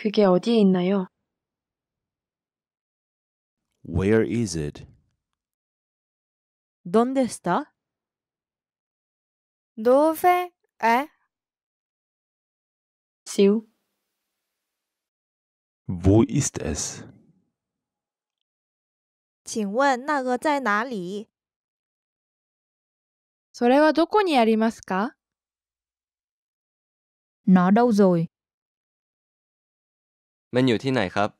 그게어디에있나요 Where is it? ¿Dónde está? Dove è? Siu. Wo ist es? 请问那个在哪里？それはどこにありますか？Nó đâu rồi? มันอยู่ที่ไหนครับ